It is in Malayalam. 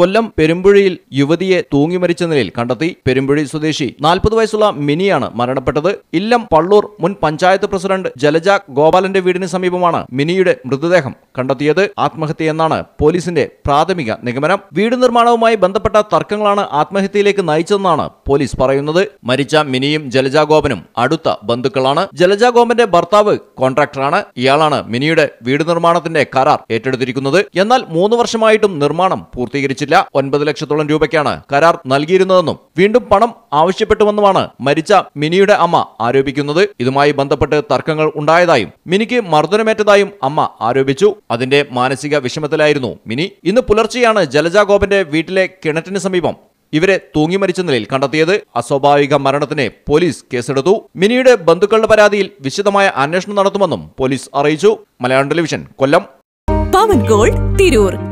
കൊല്ലം പെരുമ്പുഴയിൽ യുവതിയെ തൂങ്ങി മരിച്ച നിലയിൽ കണ്ടെത്തി പെരുമ്പുഴി സ്വദേശി നാൽപ്പത് വയസ്സുള്ള മിനിയാണ് മരണപ്പെട്ടത് ഇല്ലം പള്ളൂർ മുൻ പഞ്ചായത്ത് പ്രസിഡന്റ് ജലജ ഗോപാലന്റെ വീടിന് സമീപമാണ് മിനിയുടെ മൃതദേഹം കണ്ടെത്തിയത് ആത്മഹത്യയെന്നാണ് പോലീസിന്റെ പ്രാഥമിക നിഗമനം വീട് നിർമ്മാണവുമായി ബന്ധപ്പെട്ട തർക്കങ്ങളാണ് ആത്മഹത്യയിലേക്ക് നയിച്ചതെന്നാണ് പോലീസ് പറയുന്നത് മരിച്ച മിനിയും ജലജ ഗോപനും അടുത്ത ബന്ധുക്കളാണ് ജലജ ഗോപന്റെ ഭർത്താവ് കോൺട്രാക്ടറാണ് ഇയാളാണ് മിനിയുടെ വീട് നിർമ്മാണത്തിന്റെ കരാർ ഏറ്റെടുത്തിരിക്കുന്നത് എന്നാൽ മൂന്ന് വർഷമായിട്ടും നിർമ്മാണം പൂർത്തീകരിച്ചു സ്വീകരിച്ചില്ല ഒൻപത് ലക്ഷത്തോളം രൂപയ്ക്കാണ് കരാർ നൽകിയിരുന്നതെന്നും വീണ്ടും പണം ആവശ്യപ്പെട്ടുവെന്നുമാണ് മരിച്ച മിനിയുടെ അമ്മ ആരോപിക്കുന്നത് ഇതുമായി ബന്ധപ്പെട്ട് തർക്കങ്ങൾ ഉണ്ടായതായും മിനിക്ക് മർദ്ദനമേറ്റതായും അമ്മ ആരോപിച്ചു അതിന്റെ മാനസിക വിഷമത്തിലായിരുന്നു മിനി ഇന്ന് പുലർച്ചെയാണ് ജലജാഗോപന്റെ വീട്ടിലെ കിണറ്റിന് സമീപം ഇവരെ തൂങ്ങി മരിച്ച നിലയിൽ കണ്ടെത്തിയത് അസ്വാഭാവിക മരണത്തിന് പോലീസ് കേസെടുത്തു മിനിയുടെ ബന്ധുക്കളുടെ പരാതിയിൽ വിശദമായ അന്വേഷണം നടത്തുമെന്നും പോലീസ് അറിയിച്ചു മലയാളം ടെലിവിഷൻ കൊല്ലം പവൻ ഗോൾഡ് തിരൂർ